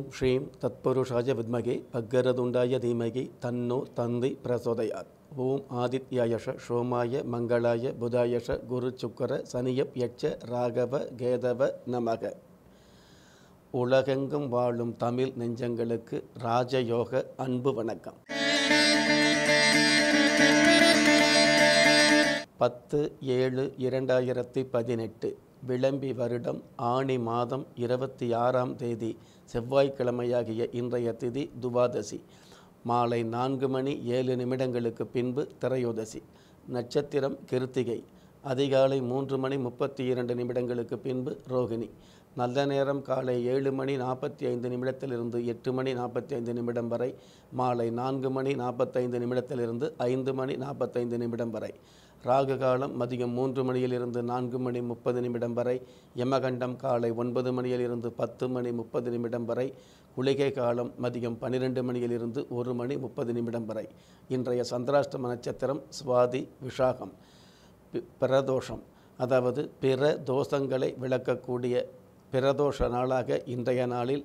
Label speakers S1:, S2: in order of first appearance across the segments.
S1: ஓம் ஸ்ரீம் தத்பருஷாய வித்மகே பக்கரதுண்டாய தீமகி தன்னோ தந்தி பிரசோதயாத் ஓம் ஆதித்யாயஷ ஷோமாய மங்களாய புதாயஷ குரு சுக்கர சனியப் யட்ச ராகவ கேதவ நமக உலகெங்கும் வாழும் தமிழ் நெஞ்சங்களுக்கு ராஜயோக அன்பு வணக்கம் பத்து ஏழு இரண்டாயிரத்தி பதினெட்டு விளம்பி வருடம் ஆணி மாதம் இருபத்தி ஆறாம் தேதி செவ்வாய்க்கிழமையாகிய இன்றைய திதி துவாதசி மாலை நான்கு மணி ஏழு நிமிடங்களுக்கு பின்பு திரையோதசி நட்சத்திரம் கிருத்திகை அதிகாலை மூன்று மணி முப்பத்தி இரண்டு நிமிடங்களுக்கு பின்பு ரோகிணி நல்ல நேரம் காலை ஏழு மணி நாற்பத்தி ஐந்து நிமிடத்திலிருந்து எட்டு மணி நாற்பத்தி ஐந்து நிமிடம் வரை மாலை நான்கு மணி நாற்பத்தைந்து நிமிடத்திலிருந்து ஐந்து மணி நாற்பத்தைந்து நிமிடம் வரை ராகு காலம் மதியம் மூன்று மணியிலிருந்து நான்கு மணி முப்பது நிமிடம் வரை யமகண்டம் காலை ஒன்பது மணியிலிருந்து பத்து மணி முப்பது நிமிடம் வரை குளிகை காலம் மதியம் பன்னிரெண்டு மணியிலிருந்து ஒரு மணி முப்பது நிமிடம் வரை இன்றைய சந்திராஷ்டம நட்சத்திரம் சுவாதி விஷாகம் பிரதோஷம் அதாவது பிற தோஷங்களை விளக்கக்கூடிய பிரதோஷ நாளாக இன்றைய நாளில்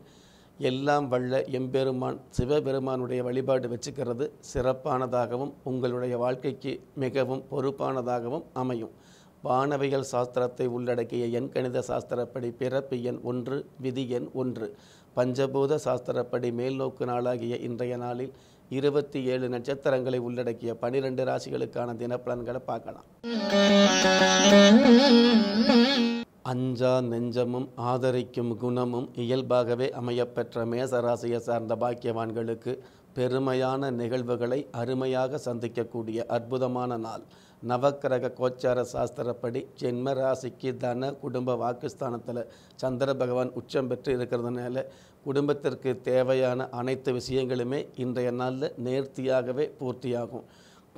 S1: எல்லாம் வல்ல எம்பெருமான் சிவபெருமானுடைய வழிபாடு வச்சுக்கிறது சிறப்பானதாகவும் உங்களுடைய வாழ்க்கைக்கு மிகவும் பொறுப்பானதாகவும் அமையும் வானவியல் சாஸ்திரத்தை உள்ளடக்கிய எண் கணித சாஸ்திரப்படி பிறப்பு எண் ஒன்று விதி எண் ஒன்று பஞ்சபூத சாஸ்திரப்படி மேல்நோக்கு நாளாகிய இன்றைய நாளில் இருபத்தி ஏழு நட்சத்திரங்களை உள்ளடக்கிய பனிரெண்டு ராசிகளுக்கான தினப்பலன்களை பார்க்கலாம் அஞ்சா நெஞ்சமும் ஆதரிக்கும் குணமும் இயல்பாகவே அமையப்பெற்ற மேசராசியை சார்ந்த பாக்கியவான்களுக்கு பெருமையான நிகழ்வுகளை அருமையாக சந்திக்கக்கூடிய அற்புதமான நாள் நவக்கிரக கோச்சார சாஸ்திரப்படி ஜென்ம ராசிக்கு தன குடும்ப வாக்குஸ்தானத்தில் சந்திர பகவான் உச்சம் பெற்று இருக்கிறதுனால குடும்பத்திற்கு தேவையான அனைத்து விஷயங்களுமே இன்றைய நாளில் நேர்த்தியாகவே பூர்த்தியாகும்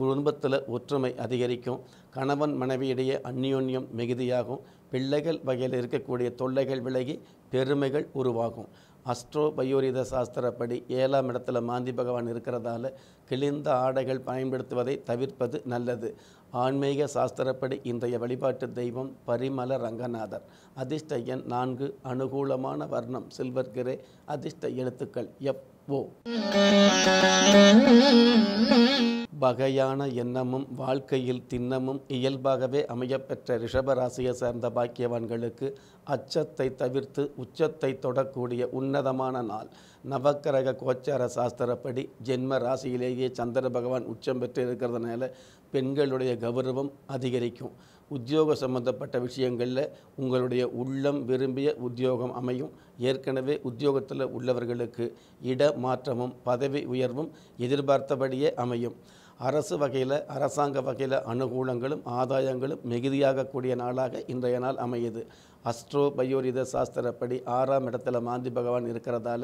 S1: குடும்பத்தில் ஒற்றுமை அதிகரிக்கும் கணவன் மனைவியிடையே அந்யோன்யம் மிகுதியாகும் பிள்ளைகள் வகையில் இருக்கக்கூடிய தொல்லைகள் விலகி பெருமைகள் உருவாகும் அஸ்ட்ரோ பயோரித சாஸ்திரப்படி ஏழாம் இடத்துல மாந்தி பகவான் இருக்கிறதால கிழிந்த ஆடைகள் பயன்படுத்துவதை தவிர்ப்பது நல்லது ஆன்மீக சாஸ்திரப்படி இன்றைய வழிபாட்டு தெய்வம் பரிமல ரங்கநாதர் அதிர்ஷ்ட எண் நான்கு அனுகூலமான வர்ணம் சில்வர் கிரே அதிர்ஷ்ட எழுத்துக்கள் எப் ஓ வகையான எண்ணமும் வாழ்க்கையில் திண்ணமும் இயல்பாகவே அமையப்பெற்ற ரிஷபராசியை சேர்ந்த பாக்கியவான்களுக்கு அச்சத்தை தவிர்த்து உச்சத்தை தொடக்கூடிய உன்னதமான நாள் நவக்கரக கோச்சார சாஸ்திரப்படி ஜென்ம ராசியிலேயே சந்திர பகவான் உச்சம் பெற்று இருக்கிறதுனால பெண்களுடைய கௌரவம் அதிகரிக்கும் உத்தியோக சம்பந்தப்பட்ட விஷயங்களில் உங்களுடைய உள்ளம் விரும்பிய உத்தியோகம் அமையும் ஏற்கனவே உத்தியோகத்தில் உள்ளவர்களுக்கு இட மாற்றமும் பதவி உயர்வும் எதிர்பார்த்தபடியே அமையும் அரசு வகையில் அரசாங்க வகையில் அனுகூலங்களும் ஆதாயங்களும் மிகுதியாகக்கூடிய நாளாக இன்றைய நாள் அமையுது அஸ்ட்ரோ பயோரித சாஸ்திரப்படி ஆறாம் இடத்துல மாந்தி பகவான் இருக்கிறதால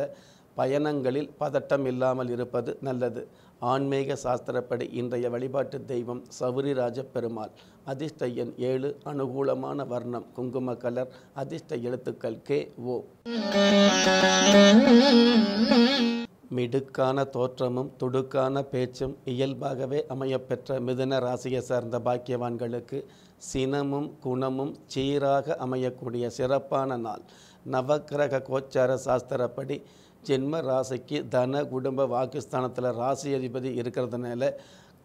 S1: பயணங்களில் பதட்டம் இல்லாமல் இருப்பது நல்லது ஆன்மீக சாஸ்திரப்படி இன்றைய வழிபாட்டு தெய்வம் சௌரிராஜ பெருமாள் அதிர்ஷ்ட எண் ஏழு அனுகூலமான வர்ணம் குங்கும கலர் அதிர்ஷ்ட எழுத்துக்கள் கே ஓ மிடுக்கான தோற்றமும் துடுக்கான பேச்சும் இயல்பாகவே அமையப்பெற்ற மிதுன ராசியை சார்ந்த பாக்கியவான்களுக்கு சினமும் குணமும் சீராக அமையக்கூடிய சிறப்பான நாள் நவக்கிரக கோச்சார சாஸ்திரப்படி ஜென்ம ராசிக்கு தன குடும்ப வாக்குஸ்தானத்தில் ராசி அதிபதி இருக்கிறதுனால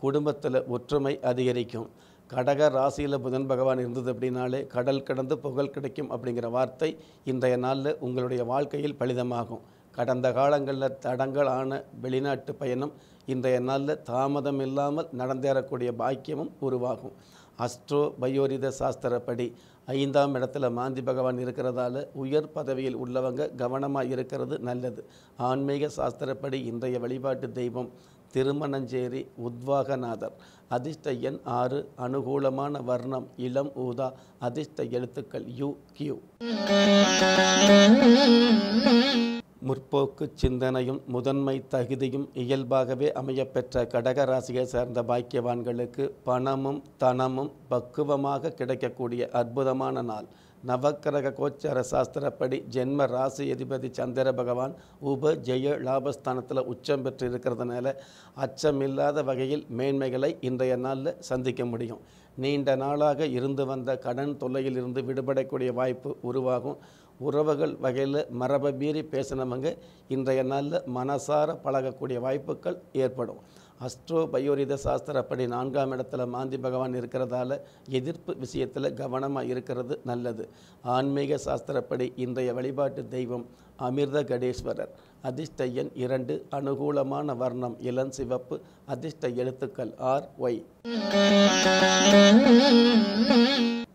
S1: குடும்பத்தில் ஒற்றுமை அதிகரிக்கும் கடக ராசியில் புதன் பகவான் இருந்தது அப்படின்னாலே கடல் கடந்து புகழ் கிடைக்கும் அப்படிங்கிற வார்த்தை இன்றைய நாளில் உங்களுடைய வாழ்க்கையில் பலிதமாகும் கடந்த காலங்களில் தடங்கள் ஆன வெளிநாட்டு பயணம் இன்றைய நாளில் தாமதம் இல்லாமல் நடந்தேறக்கூடிய பாக்கியமும் உருவாகும் அஸ்ட்ரோ பயோரித சாஸ்திரப்படி ஐந்தாம் இடத்துல மாந்தி பகவான் இருக்கிறதால உயர் பதவியில் உள்ளவங்க கவனமாக இருக்கிறது நல்லது ஆன்மீக சாஸ்திரப்படி இன்றைய வழிபாட்டு தெய்வம் திருமணஞ்சேரி உத்வாகநாதர் அதிர்ஷ்ட எண் ஆறு அனுகூலமான வர்ணம் இளம் ஊதா அதிர்ஷ்ட எழுத்துக்கள் யூ கியூ முற்போக்கு சிந்தனையும் முதன்மை தகுதியும் இயல்பாகவே அமையப்பெற்ற கடக ராசியை சேர்ந்த பாக்கியவான்களுக்கு பணமும் தனமும் பக்குவமாக கிடைக்கக்கூடிய அற்புதமான நாள் நவக்கிரக கோச்சார சாஸ்திரப்படி ஜென்ம ராசி அதிபதி சந்திர பகவான் உப ஜெய லாபஸ்தானத்தில் உச்சம் பெற்று இருக்கிறதுனால அச்சமில்லாத வகையில் மேன்மைகளை இன்றைய நாளில் சந்திக்க முடியும் நீண்ட நாளாக இருந்து வந்த கடன் தொல்லையில் இருந்து விடுபடக்கூடிய வாய்ப்பு உருவாகும் உறவுகள் வகையில் மரபை மீறி பேசினவங்க இன்றைய நாளில் மனசார பழகக்கூடிய வாய்ப்புகள் ஏற்படும் அஸ்ட்ரோ பயோரித சாஸ்திரப்படி நான்காம் இடத்துல மாந்தி பகவான் இருக்கிறதால எதிர்ப்பு விஷயத்தில் கவனமாக இருக்கிறது நல்லது ஆன்மீக சாஸ்திரப்படி இன்றைய வழிபாட்டு தெய்வம் அமிர்த கடேஸ்வரர் அதிர்ஷ்ட எண் இரண்டு அனுகூலமான வர்ணம் இளம் சிவப்பு அதிர்ஷ்ட எழுத்துக்கள் ஆர் ஒய்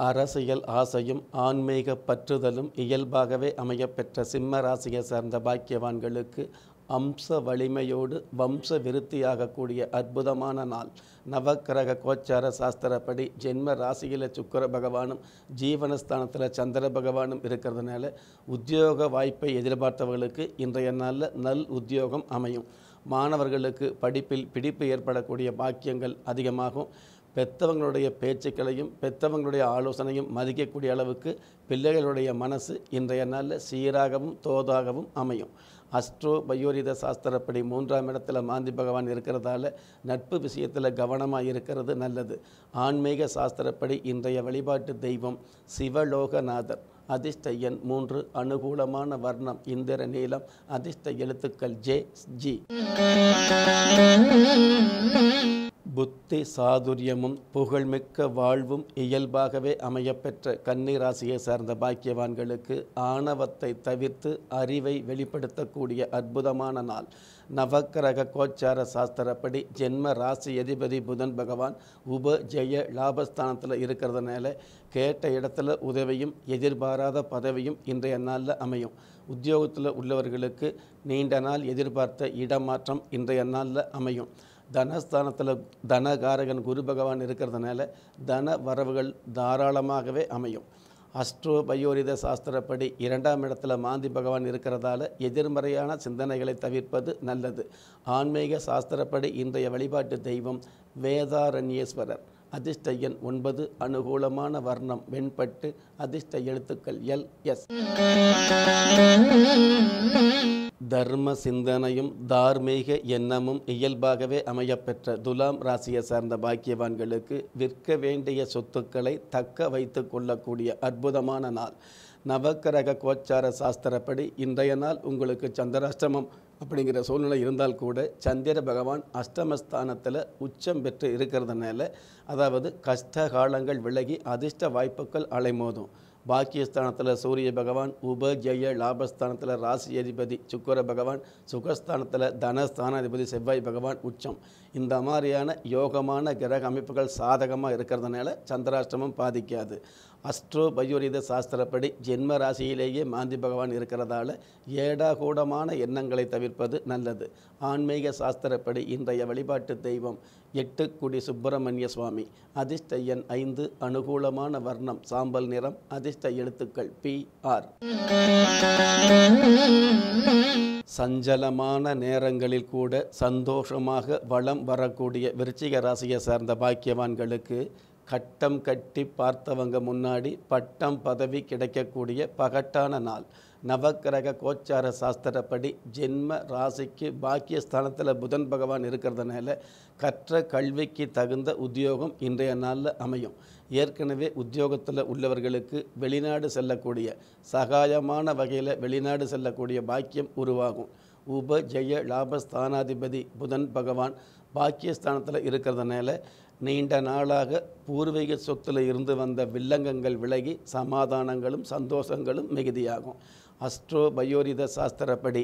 S1: அரசியல் ஆசையும் ஆன்மீக பற்றுதலும் இயல்பாகவே அமையப்பெற்ற சிம்ம ராசியை சார்ந்த பாக்கியவான்களுக்கு அம்ச வலிமையோடு வம்ச விருத்தியாகக்கூடிய அற்புதமான நாள் நவக்கிரக கோச்சார சாஸ்திரப்படி ஜென்ம ராசியில் சுக்கர பகவானும் ஜீவனஸ்தானத்தில் சந்திர பகவானும் இருக்கிறதுனால உத்தியோக வாய்ப்பை எதிர்பார்த்தவர்களுக்கு இன்றைய நாளில் நல் உத்தியோகம் அமையும் மாணவர்களுக்கு படிப்பில் பிடிப்பு ஏற்படக்கூடிய பாக்கியங்கள் அதிகமாகும் பெற்றவங்களுடைய பேச்சுக்களையும் பெற்றவங்களுடைய ஆலோசனையும் மதிக்கக்கூடிய அளவுக்கு பிள்ளைகளுடைய மனசு இன்றைய நாளில் சீராகவும் தோதாகவும் அமையும் அஸ்ட்ரோ பயோரித சாஸ்திரப்படி மூன்றாம் இடத்துல மாந்தி பகவான் இருக்கிறதால நட்பு விஷயத்தில் கவனமாக இருக்கிறது நல்லது ஆன்மீக சாஸ்திரப்படி இன்றைய வழிபாட்டு தெய்வம் சிவலோகநாதர் அதிர்ஷ்டயன் மூன்று அனுகூலமான வர்ணம் இந்திர நீளம் அதிர்ஷ்ட எழுத்துக்கள் ஜே ஜி புத்தி சாதுரியமும் புகழ்மிக்க வாழ்வும் இயல்பாகவே அமையப்பெற்ற கன்னி ராசியை சார்ந்த பாக்கியவான்களுக்கு ஆணவத்தை தவிர்த்து அறிவை வெளிப்படுத்தக்கூடிய அற்புதமான நாள் நவக்கிரக கோச்சார சாஸ்திரப்படி ஜென்ம ராசி அதிபதி புதன் பகவான் உப ஜெய லாபஸ்தானத்தில் இருக்கிறதுனால கேட்ட இடத்துல உதவியும் எதிர்பாராத பதவியும் இன்றைய நாளில் அமையும் உத்தியோகத்தில் உள்ளவர்களுக்கு நீண்ட நாள் எதிர்பார்த்த இடமாற்றம் இன்றைய நாளில் அமையும் தனஸ்தானத்தில் தனகாரகன் குரு பகவான் இருக்கிறதுனால தன வரவுகள் தாராளமாகவே அமையும் அஸ்ட்ரோ பயோரித சாஸ்திரப்படி இரண்டாம் இடத்துல மாந்தி பகவான் இருக்கிறதால எதிர்மறையான சிந்தனைகளை தவிர்ப்பது நல்லது ஆன்மீக சாஸ்திரப்படி இன்றைய வழிபாட்டு தெய்வம் வேதாரண்யேஸ்வரர் அதிர்ஷ்ட எண் ஒன்பது அனுகூலமான வர்ணம் வெண்பட்டு அதிர்ஷ்ட எழுத்துக்கள் எல் எஸ் தர்ம சிந்தனையும் தார்மீக எண்ணமும் இயல்பாகவே அமையப்பெற்ற துலாம் ராசியை சார்ந்த பாக்கியவான்களுக்கு விற்க வேண்டிய சொத்துக்களை தக்க வைத்து கொள்ளக்கூடிய அற்புதமான நாள் நவக்கிரக கோச்சார சாஸ்திரப்படி இன்றைய நாள் உங்களுக்கு சந்திராஷ்டமம் அப்படிங்கிற சூழ்நிலை இருந்தால் கூட சந்திர பகவான் அஷ்டமஸ்தானத்தில் உச்சம் பெற்று இருக்கிறதுனால அதாவது கஷ்ட காலங்கள் விலகி அதிர்ஷ்ட வாய்ப்புகள் அலைமோதும் பாக்கியஸ்தானத்தில் சூரிய பகவான் உபஜய லாபஸ்தானத்தில் ராசி அதிபதி சுக்கர பகவான் சுகஸ்தானத்தில் தனஸ்தானாதிபதி செவ்வாய் பகவான் உச்சம் இந்த மாதிரியான யோகமான கிரக அமைப்புகள் சாதகமாக இருக்கிறதுனால சந்திராஷ்டமம் பாதிக்காது அஸ்ட்ரோ பயோரித சாஸ்திரப்படி ஜென்ம ராசியிலேயே மாந்தி பகவான் இருக்கிறதால ஏடாகூடமான எண்ணங்களை தவிர்ப்பது நல்லது ஆன்மீக சாஸ்திரப்படி இன்றைய வழிபாட்டு தெய்வம் எட்டு குடி சுப்பிரமணிய சுவாமி அதிர்ஷ்ட எண் ஐந்து அனுகூலமான வர்ணம் சாம்பல் நிறம் அதிர்ஷ்ட எழுத்துக்கள் பி ஆர் சஞ்சலமான நேரங்களில் கூட சந்தோஷமாக வளம் வரக்கூடிய விருச்சிக ராசியை சார்ந்த பாக்கியவான்களுக்கு கட்டம் கட்டி பார்த்தவங்க முன்னாடி பட்டம் பதவி கிடைக்கக்கூடிய பகட்டான நாள் நவக்கிரக கோச்சார சாஸ்திரப்படி ஜென்ம ராசிக்கு பாக்கியஸ்தானத்தில் புதன் பகவான் இருக்கிறதுனால கற்ற கல்விக்கு தகுந்த உத்தியோகம் இன்றைய நாளில் அமையும் ஏற்கனவே உத்தியோகத்தில் உள்ளவர்களுக்கு வெளிநாடு செல்லக்கூடிய சகாயமான வகையில் வெளிநாடு செல்லக்கூடிய பாக்கியம் உருவாகும் உப ஜெய லாபஸ்தானாதிபதி புதன் பகவான் பாக்கியஸ்தானத்தில் இருக்கிறதுனால நீண்ட நாளாக பூர்வீக சொத்தில் இருந்து வந்த வில்லங்கங்கள் விலகி சமாதானங்களும் சந்தோஷங்களும் மிகுதியாகும் அஸ்ட்ரோ பயோரித சாஸ்திரப்படி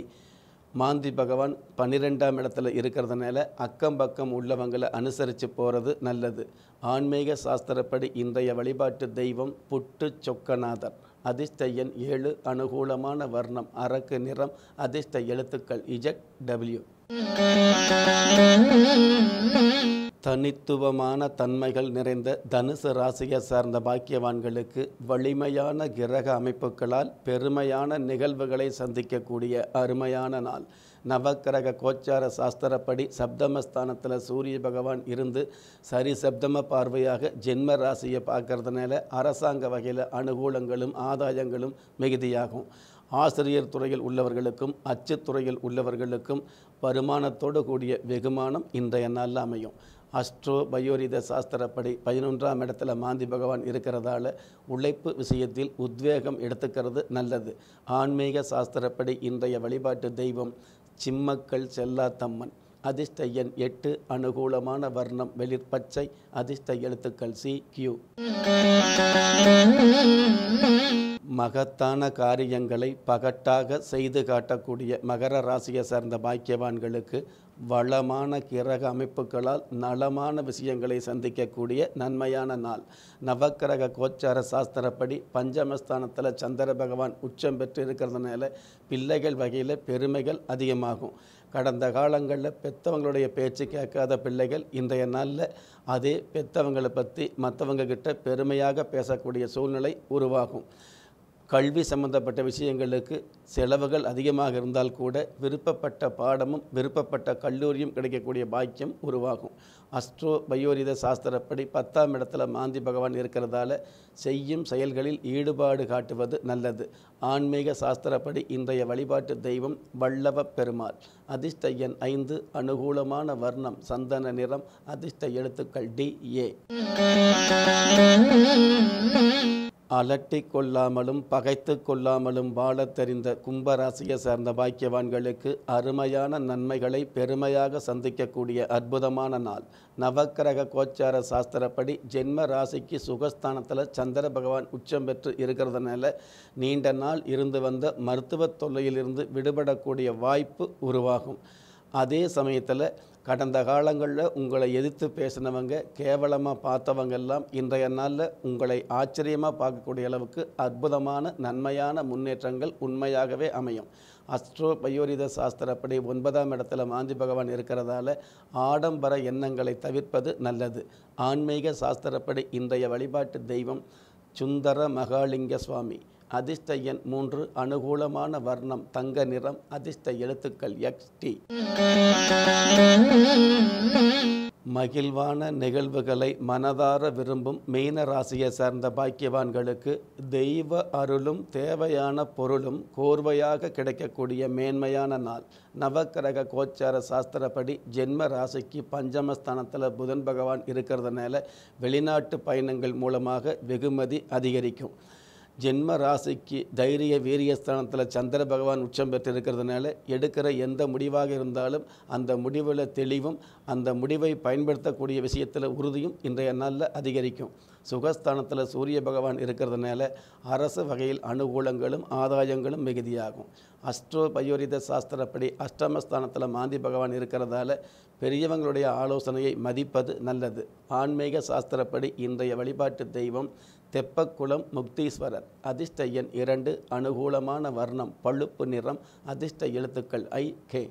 S1: மாந்தி பகவான் பன்னிரெண்டாம் இடத்துல இருக்கிறதுனால அக்கம் பக்கம் உள்ளவங்களை அனுசரித்து போகிறது நல்லது ஆன்மீக சாஸ்திரப்படி இன்றைய வழிபாட்டு தெய்வம் புட்டு சொக்கநாதர் அதிர்ஷ்டையன் ஏழு அனுகூலமான வர்ணம் அரக்கு நிறம் அதிர்ஷ்ட எழுத்துக்கள் இஜட் டபிள்யூ தனித்துவமான தன்மைகள் நிறைந்த தனுசு ராசியை சார்ந்த பாக்கியவான்களுக்கு வலிமையான கிரக அமைப்புகளால் பெருமையான நிகழ்வுகளை சந்திக்கக்கூடிய அருமையான நாள் நவக்கிரக கோச்சார சாஸ்திரப்படி சப்தமஸ்தானத்தில் சூரிய பகவான் இருந்து சரி சப்தம பார்வையாக ஜென்ம ராசியை பார்க்கறதுனால அரசாங்க வகையில் அனுகூலங்களும் ஆதாயங்களும் மிகுதியாகும் ஆசிரியர் துறையில் உள்ளவர்களுக்கும் அச்சுத்துறையில் உள்ளவர்களுக்கும் வருமானத்தோடு கூடிய வெகுமானம் இன்றைய நாளில் அமையும் அஸ்ட்ரோ பயோரித சாஸ்திரப்படி பதினொன்றாம் இடத்துல மாந்தி பகவான் இருக்கிறதால உழைப்பு விஷயத்தில் உத்வேகம் எடுத்துக்கிறது நல்லது ஆன்மீக சாஸ்திரப்படி இன்றைய வழிபாட்டு தெய்வம் சிம்மக்கள் செல்லாத்தம்மன் அதிர்ஷ்ட எண் எட்டு அனுகூலமான வர்ணம் வெளிர்பச்சை அதிர்ஷ்ட எழுத்துக்கள் சி கியூ மகத்தான காரியங்களை பகட்டாக செய்து காட்டக்கூடிய மகர ராசியை சார்ந்த பாக்கியவான்களுக்கு வளமான கிரக அமைப்புகளால் நலமான விஷயங்களை சந்திக்கக்கூடிய நன்மையான நாள் நவக்கிரக கோச்சார சாஸ்திரப்படி பஞ்சமஸ்தானத்தில் சந்திர பகவான் உச்சம் பெற்று இருக்கிறதுனால பிள்ளைகள் வகையில் பெருமைகள் அதிகமாகும் கடந்த காலங்களில் பெற்றவங்களுடைய பேச்சு கேட்காத பிள்ளைகள் இன்றைய நாளில் அதே பெற்றவங்களை பற்றி மற்றவங்க கிட்ட பெருமையாக பேசக்கூடிய சூழ்நிலை உருவாகும் கல்வி சம்பந்தப்பட்ட விஷயங்களுக்கு செலவுகள் அதிகமாக இருந்தால் கூட விருப்பப்பட்ட பாடமும் விருப்பப்பட்ட கல்லூரியும் கிடைக்கக்கூடிய பாக்கியம் உருவாகும் அஸ்ட்ரோ பயோரித சாஸ்திரப்படி பத்தாம் இடத்துல மாந்தி பகவான் இருக்கிறதால செய்யும் செயல்களில் ஈடுபாடு காட்டுவது நல்லது ஆன்மீக சாஸ்திரப்படி இன்றைய வழிபாட்டு தெய்வம் வல்லவ பெருமாள் அதிர்ஷ்ட எண் ஐந்து அனுகூலமான வர்ணம் சந்தன நிறம் அதிர்ஷ்ட எழுத்துக்கள் டி ஏ அலட்டி கொள்ளாமலும் பகைத்து கொள்ளாமலும் வாழத் தெரிந்த கும்பராசியை சார்ந்த பாக்கியவான்களுக்கு அருமையான நன்மைகளை பெருமையாக சந்திக்கக்கூடிய அற்புதமான நாள் நவக்கிரக கோச்சார சாஸ்திரப்படி ஜென்ம ராசிக்கு சுகஸ்தானத்தில் சந்திர பகவான் உச்சம் பெற்று இருக்கிறதுனால நீண்ட நாள் இருந்து வந்த மருத்துவ தொல்லையிலிருந்து விடுபடக்கூடிய வாய்ப்பு உருவாகும் அதே சமயத்தில் கடந்த காலங்களில் உங்களை எதிர்த்து பேசினவங்க கேவலமாக பார்த்தவங்க எல்லாம் இன்றைய நாளில் உங்களை ஆச்சரியமாக பார்க்கக்கூடிய அளவுக்கு அற்புதமான நன்மையான முன்னேற்றங்கள் உண்மையாகவே அமையும் அஸ்ட்ரோ பயோரித சாஸ்திரப்படி ஒன்பதாம் இடத்துல மாந்தி பகவான் இருக்கிறதால ஆடம்பர எண்ணங்களை தவிர்ப்பது நல்லது ஆன்மீக சாஸ்திரப்படி இன்றைய வழிபாட்டு தெய்வம் சுந்தர மகாலிங்க சுவாமி அதிர்ஷ்ட எண் மூன்று அனுகூலமான வர்ணம் தங்க நிறம் அதிர்ஷ்ட எழுத்துக்கள் எக்ஸ் டி மகிழ்வான நிகழ்வுகளை மனதார விரும்பும் மீன ராசியை சார்ந்த பாக்கியவான்களுக்கு தெய்வ அருளும் தேவையான பொருளும் கோர்வையாக கிடைக்கக்கூடிய மேன்மையான நாள் நவக்கிரக கோச்சார சாஸ்திரப்படி ஜென்ம ராசிக்கு பஞ்சமஸ்தானத்தில் புதன் பகவான் இருக்கிறதுனால வெளிநாட்டு பயணங்கள் மூலமாக வெகுமதி அதிகரிக்கும் ஜென்ம ராசிக்கு தைரிய வீரியஸ்தானத்தில் சந்திர பகவான் உச்சம் பெற்றிருக்கிறதுனால எடுக்கிற எந்த முடிவாக இருந்தாலும் அந்த முடிவில் தெளிவும் அந்த முடிவை பயன்படுத்தக்கூடிய விஷயத்தில் உறுதியும் இன்றைய நாளில் அதிகரிக்கும் சுகஸ்தானத்தில் சூரிய பகவான் இருக்கிறதுனால அரசு வகையில் அனுகூலங்களும் ஆதாயங்களும் மிகுதியாகும் அஷ்டோ பயோரித சாஸ்திரப்படி அஷ்டமஸ்தானத்தில் மாந்தி பகவான் இருக்கிறதால பெரியவங்களுடைய ஆலோசனையை மதிப்பது நல்லது ஆன்மீக சாஸ்திரப்படி இன்றைய வழிபாட்டு தெய்வம் தெப்பக்குளம் முக்தீஸ்வரர் அதிர்ஷ்ட எண் இரண்டு அனுகூலமான வர்ணம் பழுப்பு நிறம் அதிர்ஷ்ட எழுத்துக்கள் ஐ கே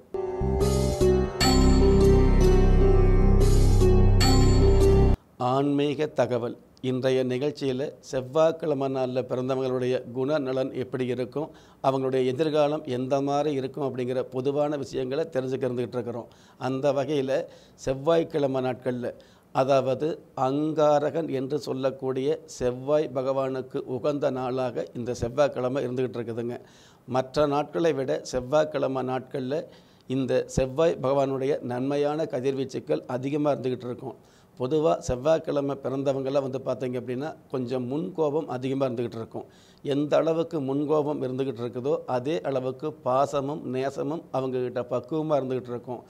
S1: ஆன்மீக தகவல் இன்றைய நிகழ்ச்சியில் செவ்வாய்க்கிழமை நாளில் பிறந்தவங்களுடைய குணநலன் எப்படி இருக்கும் அவங்களுடைய எதிர்காலம் எந்த மாதிரி இருக்கும் அப்படிங்கிற பொதுவான விஷயங்களை தெரிஞ்சுக்கிறந்துக்கிட்டு இருக்கிறோம் அந்த வகையில் செவ்வாய்க்கிழமை நாட்களில் அதாவது அங்காரகன் என்று சொல்லக்கூடிய செவ்வாய் பகவானுக்கு உகந்த நாளாக இந்த செவ்வாய்க்கிழமை இருந்துக்கிட்டு இருக்குதுங்க மற்ற நாட்களை விட செவ்வாய்க்கிழமை நாட்களில் இந்த செவ்வாய் பகவானுடைய நன்மையான கதிர்வீச்சுக்கள் அதிகமாக இருந்துக்கிட்டு இருக்கும் பொதுவாக செவ்வாய்க்கிழமை பிறந்தவங்களாம் வந்து பார்த்தீங்க அப்படின்னா கொஞ்சம் முன்கோபம் அதிகமாக இருந்துக்கிட்டு இருக்கும் எந்த அளவுக்கு முன்கோபம் இருந்துக்கிட்டு இருக்குதோ அதே அளவுக்கு பாசமும் நேசமும் அவங்கக்கிட்ட பக்குவமாக இருந்துக்கிட்டு இருக்கும்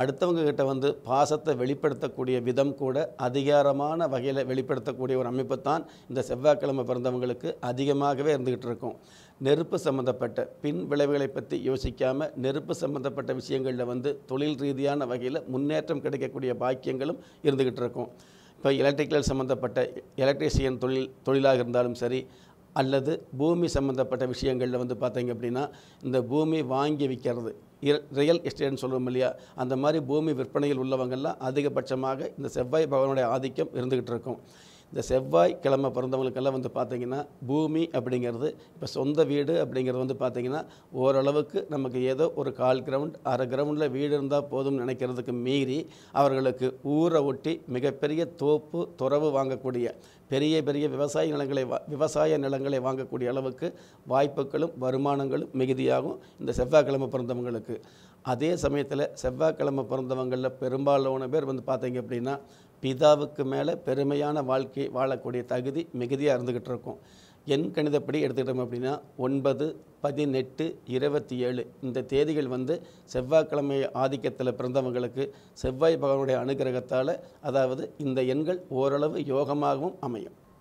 S1: அடுத்தவங்க கிட்ட வந்து பாசத்தை வெளிப்படுத்தக்கூடிய விதம் கூட அதிகாரமான வகையில் வெளிப்படுத்தக்கூடிய ஒரு அமைப்பு தான் இந்த செவ்வாய்க்கிழமை பிறந்தவங்களுக்கு அதிகமாகவே இருந்துக்கிட்டு இருக்கும் நெருப்பு சம்மந்தப்பட்ட பின் விளைவுகளை பற்றி யோசிக்காமல் நெருப்பு சம்மந்தப்பட்ட விஷயங்களில் வந்து தொழில் ரீதியான வகையில் முன்னேற்றம் கிடைக்கக்கூடிய பாக்கியங்களும் இருந்துக்கிட்டு இருக்கும் இப்போ எலக்ட்ரிக்கல் சம்மந்தப்பட்ட எலக்ட்ரிஷியன் தொழில் தொழிலாக இருந்தாலும் சரி அல்லது பூமி சம்மந்தப்பட்ட விஷயங்களில் வந்து பார்த்தீங்க அப்படின்னா இந்த பூமி வாங்கி விற்கிறது ரியல் எஸ்டேட்னு சொல்லுவோம் இல்லையா அந்த மாதிரி பூமி விற்பனையில் உள்ளவங்கள்லாம் அதிகபட்சமாக இந்த செவ்வாய் பகவானுடைய ஆதிக்கம் இருந்துக்கிட்டு இருக்கும் இந்த செவ்வாய் கிழமை பிறந்தவங்களுக்கெல்லாம் வந்து பார்த்திங்கன்னா பூமி அப்படிங்கிறது இப்போ சொந்த வீடு அப்படிங்கிறது வந்து பார்த்திங்கன்னா ஓரளவுக்கு நமக்கு ஏதோ ஒரு கால் கிரவுண்ட் அரை கிரவுண்டில் வீடு இருந்தால் போதும்னு நினைக்கிறதுக்கு மீறி அவர்களுக்கு ஊரை ஒட்டி மிகப்பெரிய தோப்பு துறவு வாங்கக்கூடிய பெரிய பெரிய விவசாய நிலங்களை விவசாய நிலங்களை வாங்கக்கூடிய அளவுக்கு வாய்ப்புகளும் வருமானங்களும் மிகுதியாகும் இந்த செவ்வாய்க்கிழமை பிறந்தவங்களுக்கு அதே சமயத்தில் செவ்வாய்க்கிழமை பிறந்தவங்களில் பெரும்பாலான பேர் வந்து பார்த்தீங்க அப்படின்னா பிதாவுக்கு மேலே பெருமையான வாழ்க்கை வாழக்கூடிய தகுதி மிகுதியாக இருந்துக்கிட்டு இருக்கும் எண் கணிதப்படி எடுத்துக்கிட்டோம் அப்படின்னா ஒன்பது பதினெட்டு இருபத்தி ஏழு இந்த தேதிகள் வந்து செவ்வாய்க்கிழமை ஆதிக்கத்தில் பிறந்தவங்களுக்கு செவ்வாய் பகவானுடைய அனுகிரகத்தால் அதாவது இந்த எண்கள் ஓரளவு யோகமாகவும் அமையும்